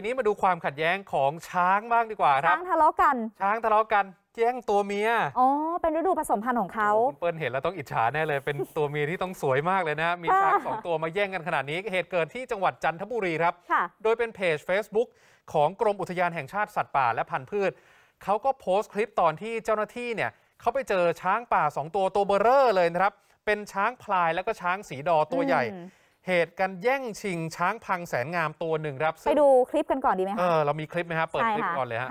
ทีนี้มาดูความขัดแย้งของช้างบ้างดีกว่าครับช้างทะเลาะกันช้างทะเลาะกันแย่งตัวเมียอ๋อเป็นฤดูผสมพันธุ์ของเขาเปิ้ลเห็นแล้วต้องอิจฉาแน่เลย เป็นตัวเมียที่ต้องสวยมากเลยนะมีช้างสองตัวมาแย่งกันขนาดนี้เหตุเกิดที่จังหวัดจันทบุรีครับโดยเป็นเพจ Facebook ของกรมอุทยานแห่งชาติสัตว์ป่าและพันธุ์พืชเขาก็โพสต์คลิปตอนที่เจ้าหน้าที่เนี่ยเขาไปเจอช้างป่า2ตัวตัวเบอร์เร่อเลยนะครับเป็นช้างพลายแล้วก็ช้างสีดอตัวใหญ่เหตุการแย่งชิงช้างพังแสนงามตัวหนึ่งครับไปดูคลิปกันก่อนดีไหมคะเออเรามีคลิปไหมครับเปิดคลิปก่อนเลยฮะ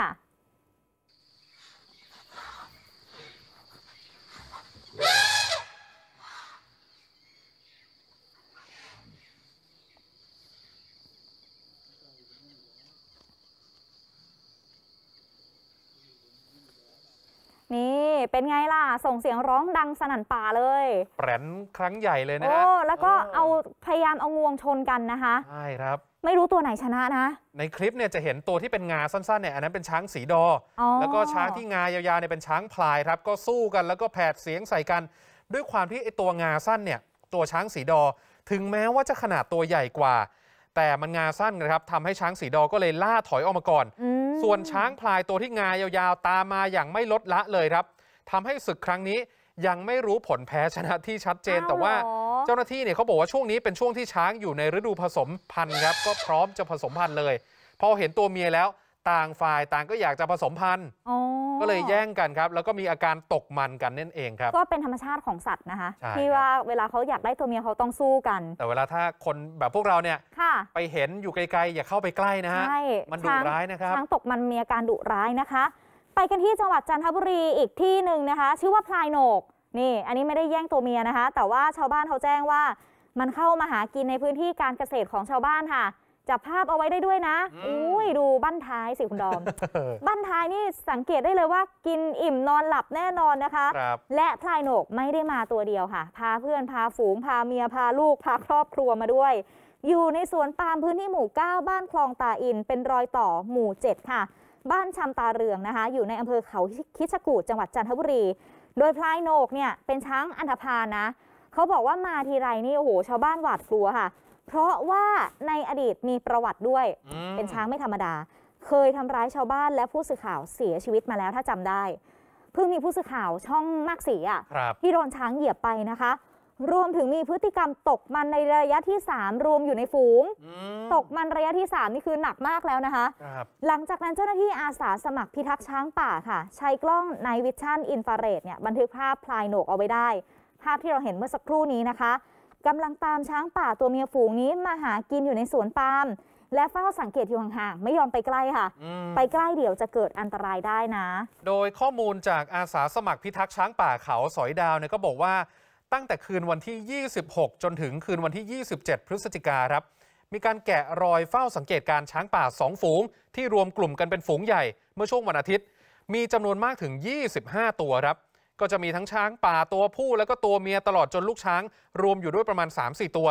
เป็นไงล่ะ ส่งเสียงร้องดังสนั่นป่าเลยแปรนครั้งใหญ่เลยนะ โอ้ แล้วก็เอาพยายามเอางวงชนกันนะคะใช่ครับไม่รู้ตัวไหนชนะนะในคลิปเนี่ยจะเห็นตัวที่เป็นงาสั้นๆเนี่ยอันนั้นเป็นช้างสีดออแล้วก็ช้างที่งายาวๆเนี่ยเป็นช้างพลายครับก็สู้กันแล้วก็แผดเสียงใส่กัน ด้วยความที่ไอตัวงาสั้นเนี่ยตัวช้างสีดอถึงแม้ว่าจะขนาดตัวใหญ่กว่า แต่มันงาสั้นนะครับทำให้ช้างสีดอก็เลยล่าถอยออกมาก่อนส่วนช้างพลายตัวที่งายาวๆ ตามมาอย่างไม่ลดละเลยครับทำให้ศึกครั้งนี้ยังไม่รู้ผลแพ้ชนะที่ชัดเจน แต่ว่าเจ้าหน้าที่เนี่ยเขาบอกว่าช่วงนี้เป็นช่วงที่ช้างอยู่ในฤดูผสมพันธุ์ครับ ก็พร้อมจะผสมพันธุ์เลยพอเห็นตัวเมียแล้วต่างฝ่ายต่างก็อยากจะผสมพันธุ์ก็เลยแย่งกันครับแล้วก็มีอาการตกมันกันนั่นเองครับ ก็เป็นธรรมชาติของสัตว์นะคะที่ว่าเวลาเขาอยากได้ตัวเมียเขาต้องสู้กัน แต่เวลาถ้าคนแบบพวกเราเนี่ยไปเห็นอยู่ไกลๆ อย่าเข้าไปใกล้นะฮะมันดุร้ายนะครับช้างตกมันมีอาการดุร้ายนะคะไปกันที่จังหวัดจันทบุรีอีกที่หนึ่งนะคะ ชื่อว่าพลายโหนกนี่ อันนี้ไม่ได้แย่งตัวเมียนะคะ แต่ว่าชาวบ้านเขาแจ้งว่า มันเข้ามาหากินในพื้นที่การเกษตรของชาวบ้านค่ะจับภาพเอาไว้ได้ด้วยนะอุ้ยดูบั้นท้ายสิ คุณดอมบั้นท้ายนี่สังเกตได้เลยว่า กินอิ่มนอนหลับแน่นอนนะคะ และพลายโหนกไม่ได้มาตัวเดียวค่ะ พาเพื่อนพาฝูง พาเมียพาลูกพาครอบครัวมาด้วย อยู่ในสวนปาล์มพื้นที่หมู่9บ้านคลองตาอิน เป็นรอยต่อหมู่ 7 ค่ะบ้านชำตาเรืองนะคะ อยู่ในอำเภอเขาคิชกูดจังหวัดจันทบุรี โดยพลายโหนกเนี่ย เป็นช้างอันธพาลนะ เขาบอกว่ามาทีไรนี่โอ้โหชาวบ้านหวาดกลัวค่ะ เพราะว่าในอดีตมีประวัติด้วย เป็นช้างไม่ธรรมดา เคยทำร้ายชาวบ้านและผู้สื่อข่าวเสียชีวิตมาแล้วถ้าจำได้ เพิ่งมีผู้สื่อข่าวช่องมากสีอ่ะที่โดนช้างเหยียบไปนะคะรวมถึงมีพฤติกรรมตกมันในระยะที่3รวมอยู่ในฝูง ตกมันระยะที่ 3 นี่คือหนักมากแล้วนะคะคหลังจากนั้นเจ้าหน้าที่อาสาสมัครพิทักษ์ช้างป่าค่ะ ใช้กล้องในวิชั่นอินฟราเรดเนี่ยบันทึกภาพพลายโหนกเอาไว้ได้ ภาพที่เราเห็นเมื่อสักครู่นี้นะคะกำลังตามช้างป่าตัวเมียฝูงนี้มาหากินอยู่ในสวนปาล์มและเฝ้าสังเกตอยู่ห่างๆไม่ยอมไปใกล้ค่ะ ไปใกล้เดี๋ยวจะเกิดอันตรายได้นะ โดยข้อมูลจากอาสาสมัครพิทักษ์ช้างป่าเขาสอยดาวเนี่ยก็บอกว่าตั้งแต่คืนวันที่ 26 จนถึงคืนวันที่ 27 พฤศจิกาครับ มีการแกะรอยเฝ้าสังเกตการช้างป่า2ฝูง ที่รวมกลุ่มกันเป็นฝูงใหญ่เมื่อช่วงวันอาทิตย์ มีจำนวนมากถึง 25 ตัวครับ ก็จะมีทั้งช้างป่าตัวผู้แล้วก็ตัวเมียตลอดจนลูกช้าง รวมอยู่ด้วยประมาณ 3-4 ตัว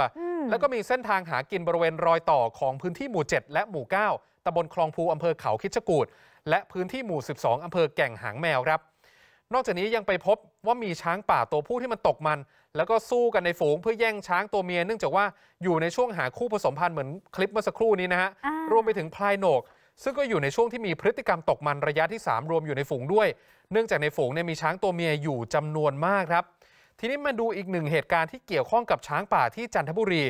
แล้วก็มีเส้นทางหากินบริเวณรอยต่อของพื้นที่หมู่ 7 และหมู่ 9ตำบลคลองภูอำเภอเขาคิชกูดและพื้นที่หมู่ 12 อำเภอแก่งหางแมวครับนอกจากนี้ยังไปพบว่ามีช้างป่าตัวผู้ที่มันตกมัน แล้วก็สู้กันในฝูงเพื่อแย่งช้างตัวเมีย เนื่องจากว่าอยู่ในช่วงหาคู่ผสมพันธุ์เหมือนคลิปเมื่อสักครู่นี้นะฮะรวมไปถึงพลายโหนก ซึ่งก็อยู่ในช่วงที่มีพฤติกรรมตกมันระยะที่ 3 รวมอยู่ในฝูงด้วย เนื่องจากในฝูงเนี่ยมีช้างตัวเมียอยู่จำนวนมากครับทีนี้มาดูอีกหนึ่งเหตุการณ์ที่เกี่ยวข้องกับช้างป่าที่จันทบุรี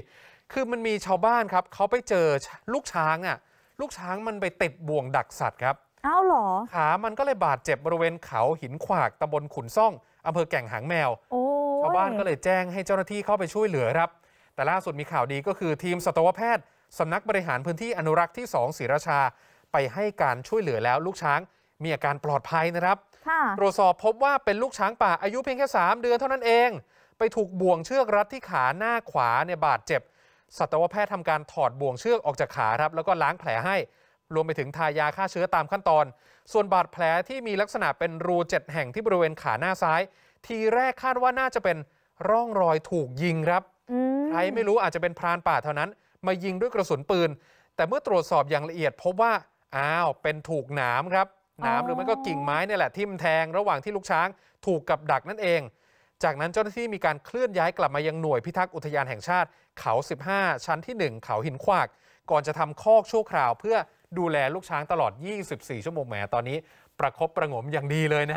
คือมันมีชาวบ้านครับเขาไปเจอลูกช้างอ่ะลูกช้างมันไปติดบ่วงดักสัตว์ครับอ้าหรอขา มันก็เลยบาดเจ็บบริเวณเขาหินขวากตำบลขุนซ่องอำเภอแก่งหางแมวชาวบ้านก็เลยแจ้งให้เจ้าหน้าที่เข้าไปช่วยเหลือครับ แต่ล่าสุดมีข่าวดีก็คือทีมสัตวแพทย์สำนักบริหารพื้นที่อนุรักษ์ที่ 2ศรีราชา ไปให้การช่วยเหลือแล้วลูกช้างมีอาการปลอดภัยนะครับ ตรวจสอบพบว่าเป็นลูกช้างป่าอายุเพียงแค่ 3 เดือนเท่านั้นเอง ไปถูกบ่วงเชือกรัดที่ขาหน้าขวาเนี่ยบาดเจ็บ สัตวแพทย์ทำการถอดบ่วงเชือกออกจากขาครับแล้วก็ล้างแผลให้รวมไปถึงทายาฆ่าเชื้อตามขั้นตอน ส่วนบาดแผลที่มีลักษณะเป็นรูเจ็ดแห่งที่บริเวณขาหน้าซ้าย ทีแรกคาดว่าน่าจะเป็นร่องรอยถูกยิงครับ ใครไม่รู้อาจจะเป็นพรานป่าเท่านั้น มายิงด้วยกระสุนปืน แต่เมื่อตรวจสอบอย่างละเอียดพบว่า อ้าว เป็นถูกหนามครับ หนามหรือมัก็กิ่งไม้เนี่ยแหละทิ่มแทงระหว่างที่ลูกช้าง ถูกกับดักนั่นเอง จากนั้นเจ้าหน้าที่มีการเคลื่อนย้ายกลับมายังหน่วยพิทักษ์อุทยานแห่งชาติเขา 15 ชั้นที่1เขาหินขวาก ก่อนจะทำคอกชั่วคราวเพื่อดูแลลูกช้างตลอด 24 ชั่วโมงแหมตอนนี้ ประครบประงมอย่างดีเลยนะ